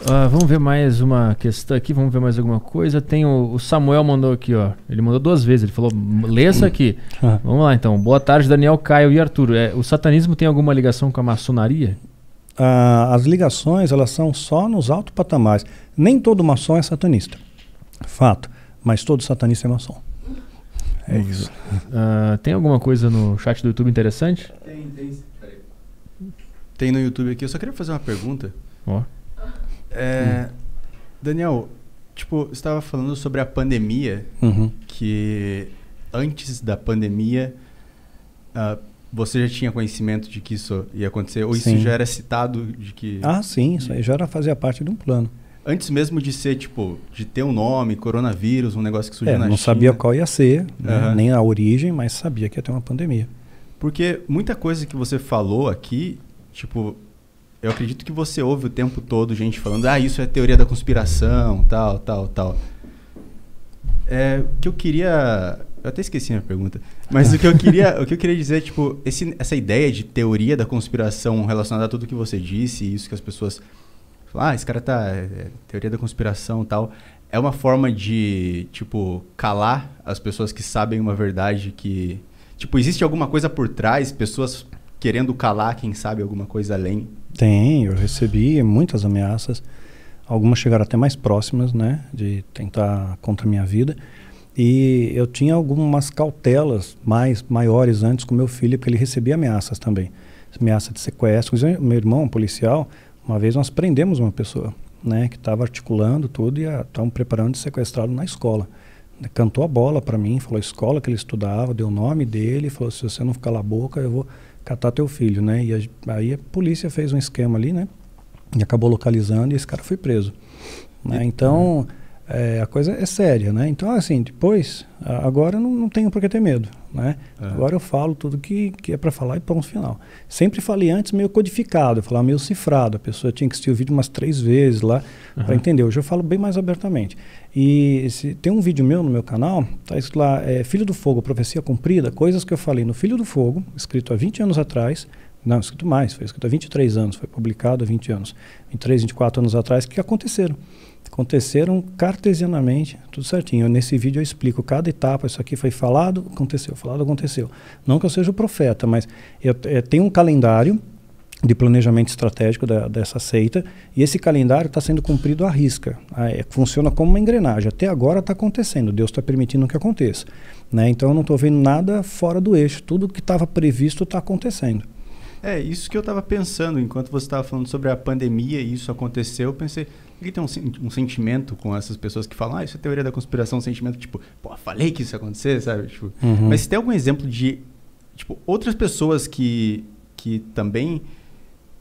Uh, vamos ver mais uma questão aqui, vamos ver mais alguma coisa. Tem o, o, Samuel mandou aqui, ó. Ele mandou duas vezes, ele falou, lê isso aqui. Ah. Vamos lá então. Boa tarde, Daniel, Caio e Arthur. É, o satanismo tem alguma ligação com a maçonaria? Ah, as ligações, elas são só nos altos patamares. Nem todo maçom é satanista. Fato. Mas todo satanista é maçom. É Nossa. isso. Uh, tem alguma coisa no chat do YouTube interessante? Tem, tem. Tem no YouTube aqui. Eu só queria fazer uma pergunta. Ó. Oh. É, hum. Daniel, tipo, estava falando sobre a pandemia, uhum. que antes da pandemia uh, você já tinha conhecimento de que isso ia acontecer ou sim. isso já era citado de que ah sim isso aí já era fazia parte de um plano antes mesmo de ser tipo de ter um nome coronavírus um negócio que surgiu é, na não China. sabia qual ia ser né? nem a origem mas sabia que ia ter uma pandemia porque muita coisa que você falou aqui tipo eu acredito que você ouve o tempo todo gente falando, ah, isso é teoria da conspiração, tal, tal, tal. É, o que eu queria. Eu até esqueci a minha pergunta. Mas o que eu queria, o que eu queria dizer, tipo, esse, essa ideia de teoria da conspiração relacionada a tudo que você disse, isso que as pessoas falam, ah, esse cara tá. É, é, teoria da conspiração tal. É uma forma de, tipo, calar as pessoas que sabem uma verdade que. Tipo, existe alguma coisa por trás, pessoas querendo calar quem sabe alguma coisa além tem, eu recebi muitas ameaças. Algumas chegaram até mais próximas, né? De tentar contra a minha vida. E eu tinha algumas cautelas mais maiores antes com meu filho, porque ele recebia ameaças também. Ameaça de sequestro. Meu irmão, um policial, uma vez nós prendemos uma pessoa, né? Que estava articulando tudo e estavam preparando de sequestrá-lo na escola. Cantou a bola para mim, falou a escola que ele estudava, deu o nome dele, falou: se você não ficar lá a boca, eu vou catar teu filho, né? E a, aí a polícia fez um esquema ali, né? E acabou localizando e esse cara foi preso. Né? Então... É, a coisa é séria, né? Então, assim, depois, agora não, não tenho por que ter medo, né? É. Agora eu falo tudo que, que é para falar e ponto final. Sempre falei antes meio codificado, eu falava meio cifrado. A pessoa tinha que assistir o vídeo umas três vezes lá uhum. para entender. Hoje eu falo bem mais abertamente. E se, tem um vídeo meu no meu canal, tá escrito lá, é, Filho do Fogo, Profecia Cumprida, coisas que eu falei no Filho do Fogo, escrito há 20 anos atrás, não, escrito mais, foi escrito há 23 anos, foi publicado há 20 anos, 23, 24 anos atrás, que aconteceram. Aconteceram cartesianamente, tudo certinho. Nesse vídeo eu explico cada etapa, isso aqui foi falado, aconteceu, falado, aconteceu. Não que eu seja o profeta, mas eu, eu eh, tenho um calendário de planejamento estratégico da, dessa seita e esse calendário está sendo cumprido à risca. Ah, é, funciona como uma engrenagem. Até agora está acontecendo, Deus está permitindo que aconteça. Né? Então eu não estou vendo nada fora do eixo, tudo que estava previsto está acontecendo. É, isso que eu estava pensando enquanto você estava falando sobre a pandemia e isso aconteceu, eu pensei, que tem um, um, sentimento com essas pessoas que falam, ah, isso é teoria da conspiração, um sentimento tipo, pô, falei que isso ia acontecer, sabe? Tipo, uhum. Mas tem algum exemplo de, tipo, outras pessoas que, que também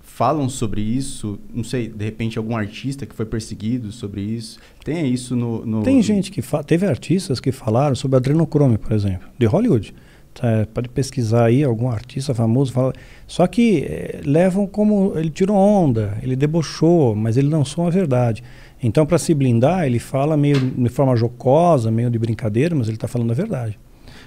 falam sobre isso, não sei, de repente algum artista que foi perseguido sobre isso, tem isso no... no... Tem gente que, teve artistas que falaram sobre adrenocrome, por exemplo, de Hollywood. É, pode pesquisar aí algum artista famoso fala só que é, levam como ele tirou onda ele debochou mas ele lançou a verdade então para se blindar ele fala meio de forma jocosa meio de brincadeira mas ele está falando a verdade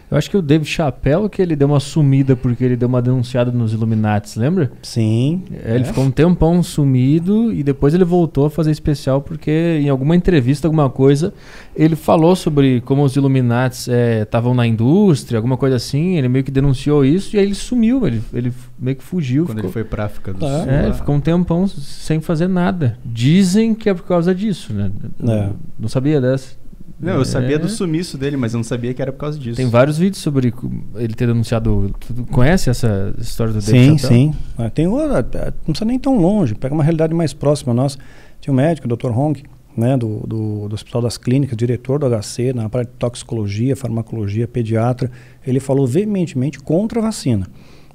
eu acho que o David Chappelle que ele deu uma sumida porque ele deu uma denunciada nos Illuminati, lembra? Sim. É, ele é. ficou um tempão sumido e depois ele voltou a fazer especial porque em alguma entrevista, alguma coisa, ele falou sobre como os Illuminati estavam é, na indústria, alguma coisa assim. Ele meio que denunciou isso e aí ele sumiu, ele, ele meio que fugiu. Quando ficou... ele foi pra África do ah, Sul. É, ele ficou um tempão sem fazer nada. Dizem que é por causa disso, né? É. Não sabia dessa. Não, eu sabia do é. sumiço dele, mas eu não sabia que era por causa disso. Tem vários vídeos sobre ele ter denunciado. Tu conhece essa história do Dave Sim, sim. Ah, Tem outra, é, não precisa nem tão longe, pega uma realidade mais próxima nossa. Tinha um médico, o Dr. Hong, né, do, do, do, Hospital das Clínicas, diretor do HC, na parte de toxicologia, farmacologia, pediatra. Ele falou veementemente contra a vacina.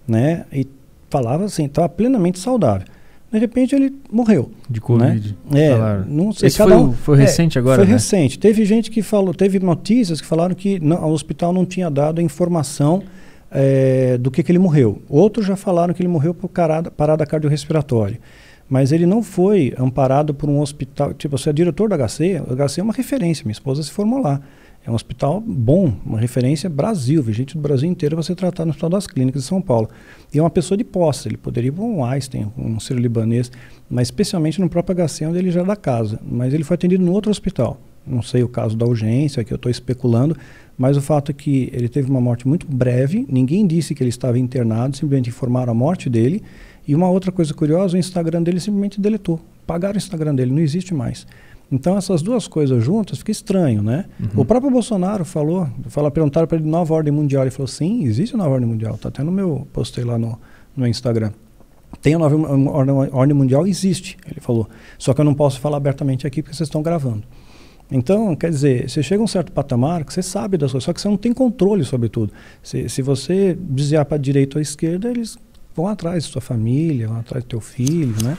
Né, e falava assim, estava plenamente saudável de repente ele morreu. De Covid. Né? É, não sei. Esse cada foi, um, foi é, recente é, agora? Foi né? recente. Teve gente que falou, teve notícias que falaram que não, o hospital não tinha dado a informação é, do que, que ele morreu. Outros já falaram que ele morreu por carada, parada cardiorrespiratória. Mas ele não foi amparado por um hospital. Tipo, você é diretor da HC, o HC é uma referência, minha esposa se formou lá. É um hospital bom, uma referência Brasil, gente do Brasil inteiro você tratar no Hospital das Clínicas de São Paulo. E é uma pessoa de posse, ele poderia ir para um Einstein, um sírio-libanês, mas especialmente no próprio HC, onde ele já é da casa. Mas ele foi atendido no outro hospital. Não sei o caso da urgência, que eu estou especulando, mas o fato é que ele teve uma morte muito breve, ninguém disse que ele estava internado, simplesmente informaram a morte dele. E uma outra coisa curiosa, o Instagram dele simplesmente deletou. Pagaram o Instagram dele, não existe mais. Então essas duas coisas juntas fica estranho, né? Uhum. O próprio Bolsonaro falou, fala, perguntaram para ele nova ordem mundial, ele falou sim, existe nova ordem mundial, tá até no meu postei lá no, no Instagram. Tem a nova ordem, ordem mundial, existe, ele falou. Só que eu não posso falar abertamente aqui porque vocês estão gravando. Então, quer dizer, você chega a um certo patamar que você sabe das coisas, só que você não tem controle sobre tudo. Se, se você desviar para a direita ou a esquerda, eles vão atrás de sua família, vão atrás do teu filho, né?